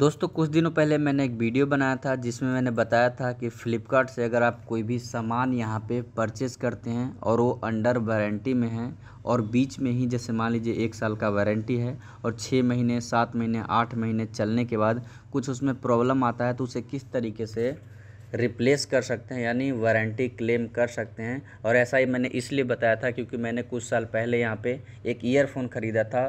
दोस्तों कुछ दिनों पहले मैंने एक वीडियो बनाया था जिसमें मैंने बताया था कि फ़्लिपकार्ट से अगर आप कोई भी सामान यहाँ पे परचेज़ करते हैं और वो अंडर वारंटी में है और बीच में ही जैसे मान लीजिए एक साल का वारंटी है और छः महीने सात महीने आठ महीने चलने के बाद कुछ उसमें प्रॉब्लम आता है तो उसे किस तरीके से रिप्लेस कर सकते हैं यानी वारंटी क्लेम कर सकते हैं और ऐसा ही मैंने इसलिए बताया था क्योंकि मैंने कुछ साल पहले यहाँ पे एक ईयरफोन ख़रीदा था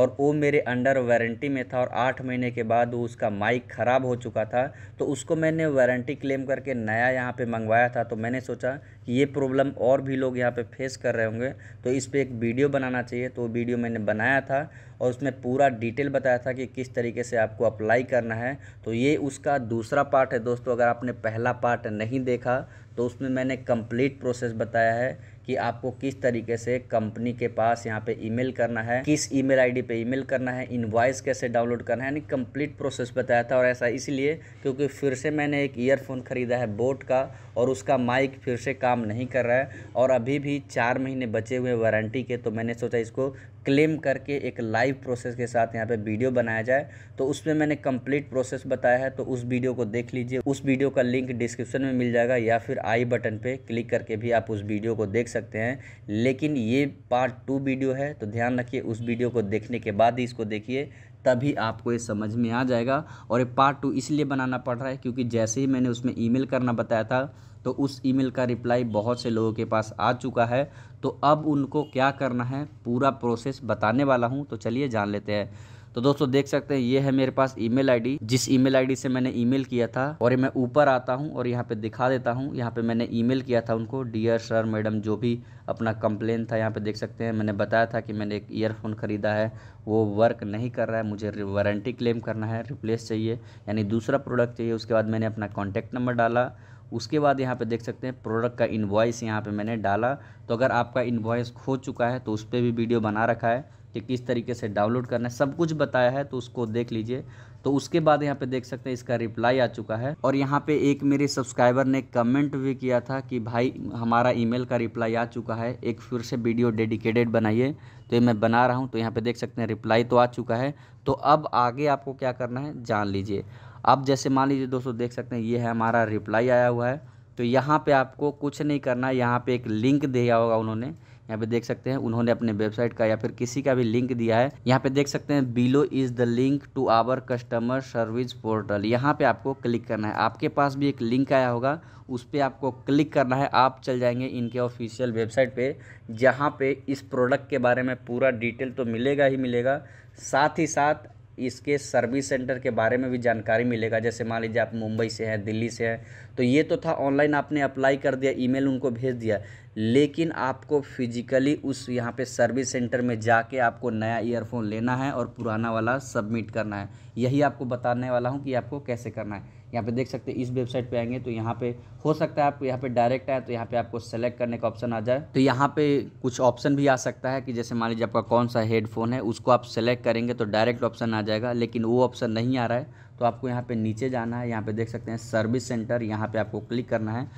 और वो मेरे अंडर वारंटी में था और आठ महीने के बाद वो उसका माइक ख़राब हो चुका था तो उसको मैंने वारंटी क्लेम करके नया यहाँ पे मंगवाया था तो मैंने सोचा कि ये प्रॉब्लम और भी लोग यहाँ पे फेस कर रहे होंगे तो इस पर एक वीडियो बनाना चाहिए तो वीडियो मैंने बनाया था और उसमें पूरा डिटेल बताया था कि किस तरीके से आपको अप्लाई करना है तो ये उसका दूसरा पार्ट है दोस्तों अगर आपने पहला पार्ट नहीं देखा तो उसमें मैंने कम्प्लीट प्रोसेस बताया है कि आपको किस तरीके से कंपनी के पास यहाँ पे ईमेल करना है किस ईमेल आईडी पे ईमेल करना है इनवॉइस कैसे डाउनलोड करना है यानी कंप्लीट प्रोसेस बताया था और ऐसा इसलिए क्योंकि फिर से मैंने एक ईयरफोन ख़रीदा है बोट का और उसका माइक फिर से काम नहीं कर रहा है और अभी भी चार महीने बचे हुए वारंटी के तो मैंने सोचा इसको क्लेम करके एक लाइव प्रोसेस के साथ यहाँ पे वीडियो बनाया जाए तो उसमें मैंने कंप्लीट प्रोसेस बताया है तो उस वीडियो को देख लीजिए उस वीडियो का लिंक डिस्क्रिप्शन में मिल जाएगा या फिर आई बटन पे क्लिक करके भी आप उस वीडियो को देख सकते हैं लेकिन ये पार्ट टू वीडियो है तो ध्यान रखिए उस वीडियो को देखने के बाद ही इसको देखिए तभी आपको ये समझ में आ जाएगा और ये पार्ट टू इसलिए बनाना पड़ रहा है क्योंकि जैसे ही मैंने उसमें ईमेल करना बताया था तो उस ईमेल का रिप्लाई बहुत से लोगों के पास आ चुका है तो अब उनको क्या करना है पूरा प्रोसेस बताने वाला हूँ तो चलिए जान लेते हैं तो दोस्तों देख सकते हैं ये है मेरे पास ईमेल आईडी जिस ईमेल आईडी से मैंने ईमेल किया था और मैं ऊपर आता हूँ और यहाँ पे दिखा देता हूँ यहाँ पे मैंने ईमेल किया था उनको डियर सर मैडम जो भी अपना कंप्लेन था यहाँ पे देख सकते हैं मैंने बताया था कि मैंने एक ईयरफोन ख़रीदा है वो वर्क नहीं कर रहा है मुझे वारंटी क्लेम करना है रिप्लेस चाहिए यानी दूसरा प्रोडक्ट चाहिए उसके बाद मैंने अपना कॉन्टैक्ट नंबर डाला उसके बाद यहाँ पे देख सकते हैं प्रोडक्ट का इन्वॉइस यहाँ पे मैंने डाला तो अगर आपका इन्वॉइस खो चुका है तो उस पर भी वीडियो बना रखा है कि किस तरीके से डाउनलोड करना है सब कुछ बताया है तो उसको देख लीजिए तो उसके बाद यहाँ पे देख सकते हैं इसका रिप्लाई आ चुका है और यहाँ पे एक मेरे सब्सक्राइबर ने कमेंट भी किया था कि भाई हमारा ईमेल का रिप्लाई आ चुका है एक फिर से वीडियो डेडिकेटेड बनाइए तो ये मैं बना रहा हूँ तो यहाँ पे देख सकते हैं रिप्लाई तो आ चुका है तो अब आगे आपको क्या करना है जान लीजिए अब जैसे मान लीजिए दोस्तों देख सकते हैं ये है हमारा रिप्लाई आया हुआ है तो यहाँ पर आपको कुछ नहीं करना है यहाँ पर एक लिंक दिया होगा उन्होंने यहाँ पे देख सकते हैं उन्होंने अपने वेबसाइट का या फिर किसी का भी लिंक दिया है यहाँ पे देख सकते हैं below is the link to our customer service portal यहाँ पे आपको क्लिक करना है आपके पास भी एक लिंक आया होगा उस पर आपको क्लिक करना है आप चल जाएंगे इनके ऑफिशियल वेबसाइट पे जहाँ पे इस प्रोडक्ट के बारे में पूरा डिटेल तो मिलेगा ही मिलेगा साथ ही साथ इसके सर्विस सेंटर के बारे में भी जानकारी मिलेगा जैसे मान लीजिए आप मुंबई से हैं दिल्ली से हैं तो ये तो था ऑनलाइन आपने अप्लाई कर दिया ईमेल उनको भेज दिया लेकिन आपको फिजिकली उस यहाँ पे सर्विस सेंटर में जाके आपको नया ईयरफोन लेना है और पुराना वाला सबमिट करना है यही आपको बताने वाला हूँ कि आपको कैसे करना है यहाँ पे देख सकते हैं इस वेबसाइट पे आएंगे तो यहाँ पे हो सकता है आप यहाँ पे डायरेक्ट आए तो यहाँ पे आपको सेलेक्ट करने का ऑप्शन आ जाए तो यहाँ पे कुछ ऑप्शन भी आ सकता है कि जैसे मान लीजिए आपका कौन सा हेडफोन है उसको आप सेलेक्ट करेंगे तो डायरेक्ट ऑप्शन आ जाएगा लेकिन वो ऑप्शन नहीं आ रहा है तो आपको यहाँ पर नीचे जाना है यहाँ पर देख सकते हैं सर्विस सेंटर यहाँ पर आपको क्लिक करना है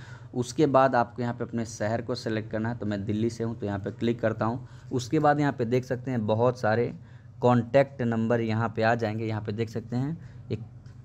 उसके बाद आपको यहाँ पे अपने शहर को सेलेक्ट करना है तो मैं दिल्ली से हूँ तो यहाँ पे क्लिक करता हूँ उसके बाद यहाँ पे देख सकते हैं बहुत सारे कॉन्टैक्ट नंबर यहाँ पे आ जाएंगे यहाँ पे देख सकते हैं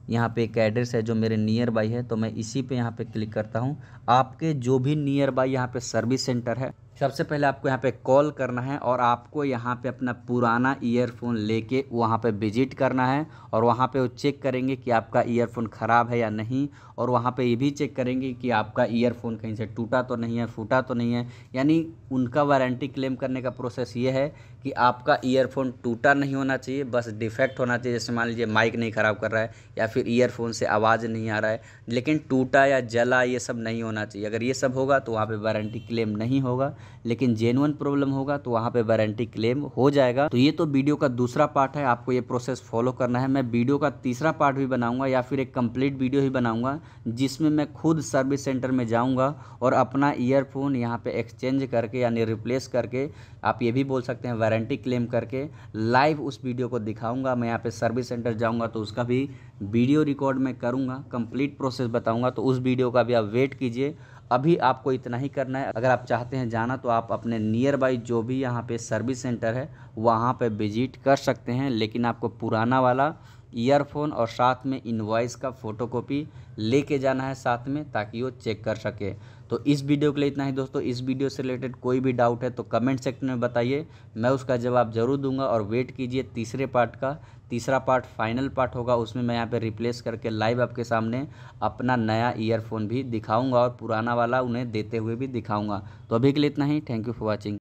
यहाँ पे एक एड्रेस है जो मेरे नियर बाई है तो मैं इसी पे यहाँ पे क्लिक करता हूँ आपके जो भी नियर बाई यहाँ पे सर्विस सेंटर है सबसे पहले आपको यहाँ पे कॉल करना है और आपको यहाँ पे अपना पुराना ईयरफोन लेके वहाँ पर विजिट करना है और वहाँ पे वो चेक करेंगे कि आपका ईयरफोन ख़राब है या नहीं और वहाँ पे ये भी चेक करेंगे कि आपका ईयरफोन कहीं से टूटा तो नहीं है फूटा तो नहीं है यानी उनका वारंटी क्लेम करने का प्रोसेस ये है कि आपका ईयरफोन टूटा नहीं होना चाहिए बस डिफेक्ट होना चाहिए जैसे मान लीजिए माइक नहीं ख़राब कर रहा है या फिर ईयरफोन से आवाज़ नहीं आ रहा है लेकिन टूटा या जला ये सब नहीं होना चाहिए अगर ये सब होगा तो वहाँ पर वारंटी क्लेम नहीं होगा लेकिन जेनुअन प्रॉब्लम होगा तो वहाँ पे वारंटी क्लेम हो जाएगा तो ये तो वीडियो का दूसरा पार्ट है आपको ये प्रोसेस फॉलो करना है मैं वीडियो का तीसरा पार्ट भी बनाऊंगा या फिर एक कंप्लीट वीडियो ही बनाऊंगा जिसमें मैं खुद सर्विस सेंटर में जाऊँगा और अपना ईयरफोन यहाँ पर एक्सचेंज करके यानी रिप्लेस करके आप ये भी बोल सकते हैं वारंटी क्लेम करके लाइव उस वीडियो को दिखाऊँगा मैं यहाँ पर सर्विस सेंटर जाऊँगा तो उसका भी वीडियो रिकॉर्ड मैं करूँगा कंप्लीट प्रोसेस बताऊँगा तो उस वीडियो का भी आप वेट कीजिए अभी आपको इतना ही करना है अगर आप चाहते हैं जाना तो आप अपने नियर बाई जो भी यहाँ पे सर्विस सेंटर है वहाँ पे विजिट कर सकते हैं लेकिन आपको पुराना वाला ईयरफोन और साथ में इन्वॉइस का फ़ोटोकॉपी लेके जाना है साथ में ताकि वो चेक कर सके तो इस वीडियो के लिए इतना ही दोस्तों इस वीडियो से रिलेटेड कोई भी डाउट है तो कमेंट सेक्शन में बताइए मैं उसका जवाब ज़रूर दूंगा और वेट कीजिए तीसरे पार्ट का तीसरा पार्ट फाइनल पार्ट होगा उसमें मैं यहाँ पर रिप्लेस करके लाइव आपके सामने अपना नया ईयरफोन भी दिखाऊँगा और पुराना वाला उन्हें देते हुए भी दिखाऊँगा तो अभी के लिए इतना ही थैंक यू फॉर वॉचिंग